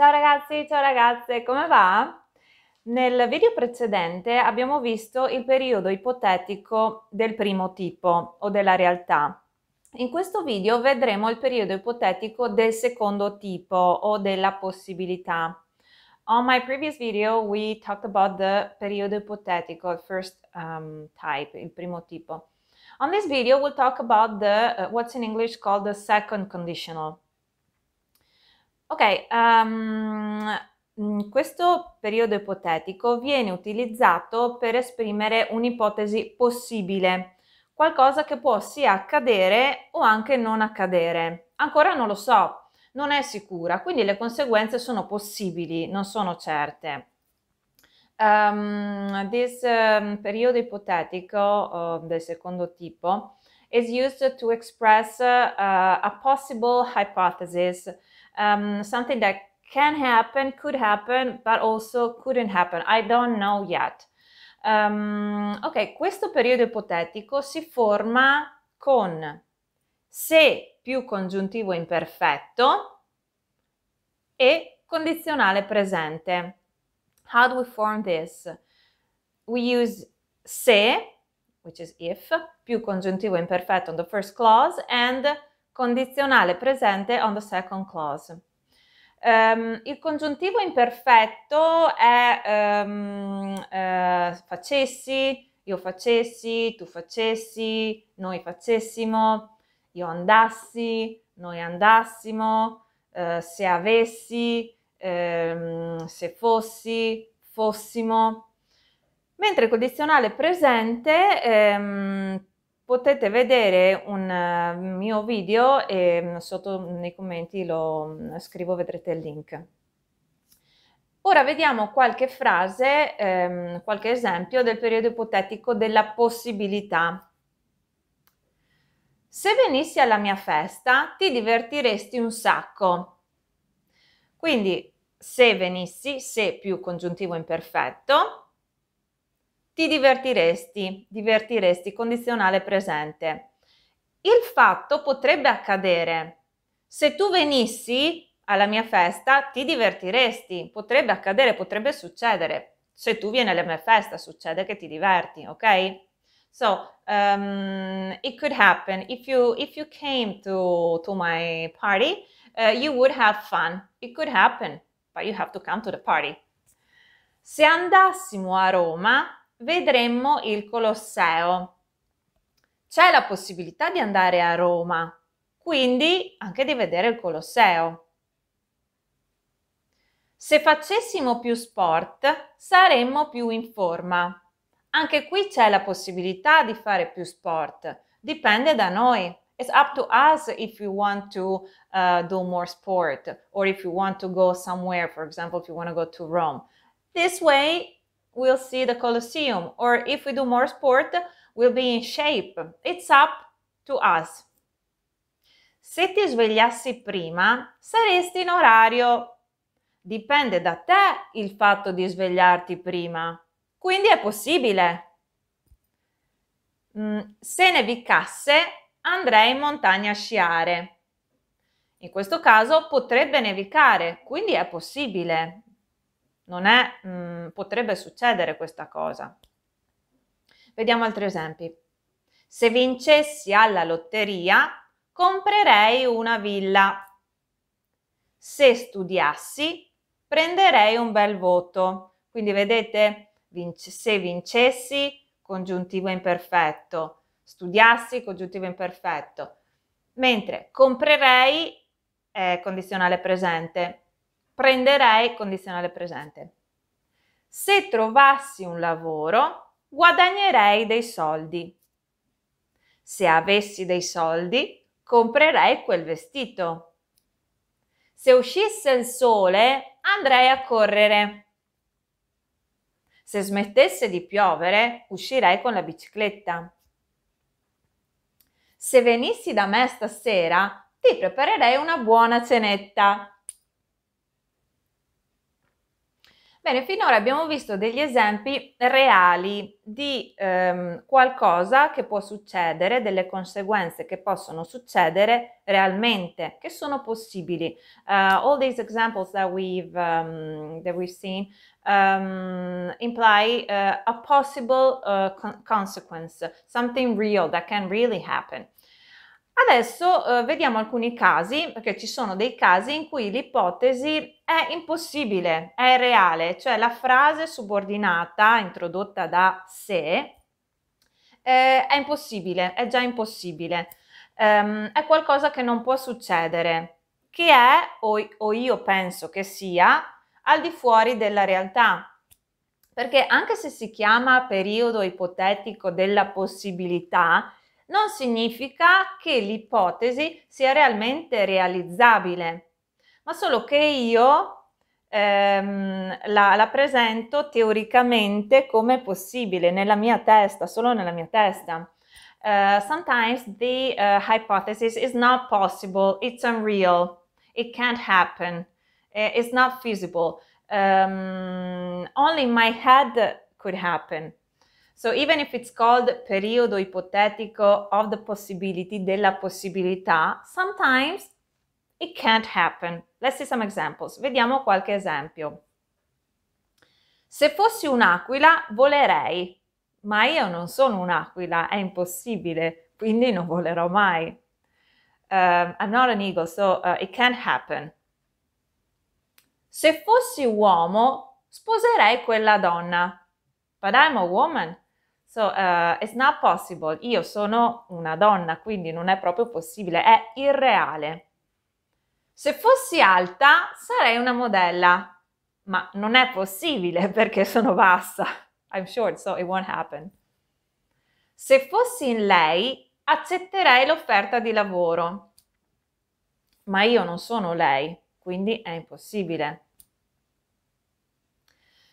Ciao ragazzi, ciao ragazze, come va? Nel video precedente abbiamo visto il periodo ipotetico del primo tipo o della realtà. In questo video vedremo il periodo ipotetico del secondo tipo o della possibilità. On my previous video we talked about the periodo ipotetico, first um, type, il primo tipo. On this video we'll talk about the, uh, what's in English called the second conditional. Ok, um, questo periodo ipotetico viene utilizzato per esprimere un'ipotesi possibile, qualcosa che può sia accadere o anche non accadere. Ancora non lo so, non è sicura, quindi le conseguenze sono possibili, non sono certe. Um, this um, periodo ipotetico uh, del secondo tipo is used to express uh, a possible hypothesis um, something that can happen, could happen, but also couldn't happen. I don't know yet. Um, ok, questo periodo ipotetico si forma con se più congiuntivo imperfetto e condizionale presente. How do we form this? We use se, which is if, più congiuntivo imperfetto on the first clause, and condizionale presente on the second clause. Um, il congiuntivo imperfetto è um, eh, facessi, io facessi, tu facessi, noi facessimo, io andassi, noi andassimo, eh, se avessi, ehm, se fossi, fossimo. Mentre il condizionale presente ehm, potete vedere un eh, mio video e mm, sotto nei commenti lo mm, scrivo, vedrete il link. Ora vediamo qualche frase, ehm, qualche esempio del periodo ipotetico della possibilità. Se venissi alla mia festa ti divertiresti un sacco. Quindi se venissi, se più congiuntivo imperfetto, ti divertiresti, divertiresti, condizionale presente. Il fatto potrebbe accadere. Se tu venissi alla mia festa, ti divertiresti. Potrebbe accadere, potrebbe succedere. Se tu vieni alla mia festa, succede che ti diverti, ok? So um, it could happen if you if you came to to my party, uh, you would have fun. It could happen, but you have to come to the party. Se andassimo a Roma, vedremmo il Colosseo. C'è la possibilità di andare a Roma, quindi anche di vedere il Colosseo. Se facessimo più sport saremmo più in forma. Anche qui c'è la possibilità di fare più sport, dipende da noi. It's up to us if you want to uh, do more sport or if you want to go somewhere, for example, if you want to go to Rome. This way we'll see the Colosseum, or if we do more sport, we'll be in shape. It's up to us. Se ti svegliassi prima, saresti in orario. Dipende da te il fatto di svegliarti prima. Quindi è possibile. Mm, se nevicasse, andrei in montagna a sciare. In questo caso potrebbe nevicare, quindi è possibile. Non è, mh, mm, potrebbe succedere questa cosa. Vediamo altri esempi. Se vincessi alla lotteria, comprerei una villa. Se studiassi, prenderei un bel voto. Quindi vedete, vinc- se vincessi, congiuntivo imperfetto, studiassi, congiuntivo imperfetto, mentre comprerei è eh, condizionale presente, prenderei condizionale presente. Se trovassi un lavoro, guadagnerei dei soldi. Se avessi dei soldi, comprerei quel vestito. Se uscisse il sole, andrei a correre. Se smettesse di piovere, uscirei con la bicicletta. Se venissi da me stasera, ti preparerei una buona cenetta. Bene, finora abbiamo visto degli esempi reali di ehm, qualcosa che può succedere, delle conseguenze che possono succedere realmente, che sono possibili. Uh, all these examples that we've, um, that we've seen um, imply uh, a possible uh, consequence, something real that can really happen. Adesso eh, vediamo alcuni casi, perché ci sono dei casi in cui l'ipotesi è impossibile, è reale, cioè la frase subordinata introdotta da sé eh, è impossibile, è già impossibile, ehm, è qualcosa che non può succedere, che è o, o io penso che sia al di fuori della realtà, perché anche se si chiama periodo ipotetico della possibilità, non significa che l'ipotesi sia realmente realizzabile, ma solo che io ehm, la, la presento teoricamente come possibile nella mia testa, solo nella mia testa. Uh, sometimes the uh, hypothesis is not possible, it's unreal, it can't happen, eh, it's not feasible. Um, only in my head could happen. So even if it's called periodo ipotetico of the possibility, della possibilità, sometimes it can't happen. Let's see some examples. Vediamo qualche esempio. Se fossi un'aquila volerei, ma io non sono un'aquila, è impossibile, quindi non volerò mai. Um, I'm not an eagle, so uh, it can't happen. Se fossi uomo sposerei quella donna, but I'm a woman, So, uh, it's not possible. Io sono una donna, quindi non è proprio possibile, è irreale. Se fossi alta sarei una modella, ma non è possibile perché sono bassa. I'm short, so it won't happen. Se fossi in lei, accetterei l'offerta di lavoro, ma io non sono lei, quindi è impossibile.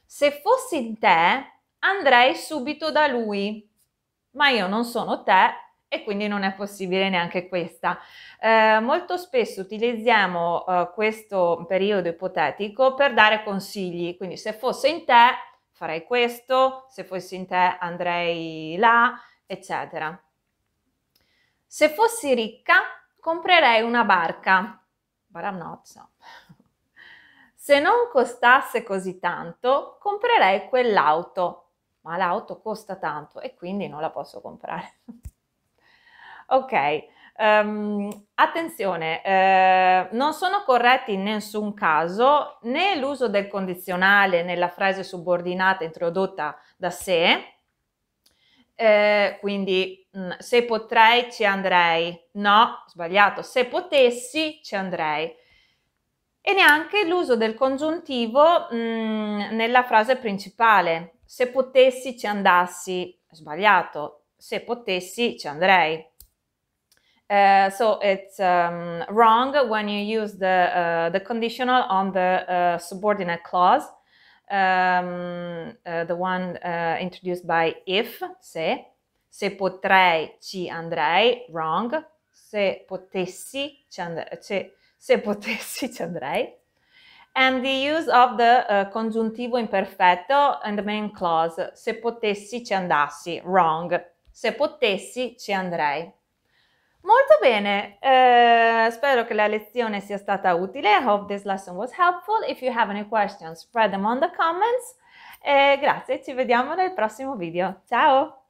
Se fossi in te, andrei subito da lui, ma io non sono te e quindi non è possibile neanche questa. Eh, molto spesso utilizziamo eh, questo periodo ipotetico per dare consigli, quindi se fosse in te farei questo, se fossi in te andrei là, eccetera. Se fossi ricca comprerei una barca, but I'm not so. Se non costasse così tanto, comprerei quell'auto, ma l'auto costa tanto e quindi non la posso comprare. ok. Um, attenzione, eh, non sono corretti in nessun caso né l'uso del condizionale nella frase subordinata introdotta da sé, eh, quindi mm, se potrei ci andrei, no, sbagliato, se potessi ci andrei. E neanche l'uso del congiuntivo mh, mm, nella frase principale, se potessi ci andassi, sbagliato, se potessi ci andrei. Uh, so it's um, wrong when you use the, uh, the conditional on the uh, subordinate clause, um, uh, the one uh, introduced by if, se, se potrei ci andrei, wrong, se potessi ci, and- se, se potessi ci andrei and the use of the uh, congiuntivo imperfetto and the main clause. Se potessi ci andassi, wrong. Se potessi ci andrei. Molto bene, uh, spero che la lezione sia stata utile. I hope this lesson was helpful. If you have any questions, spread them on the comments. E grazie, ci vediamo nel prossimo video. Ciao!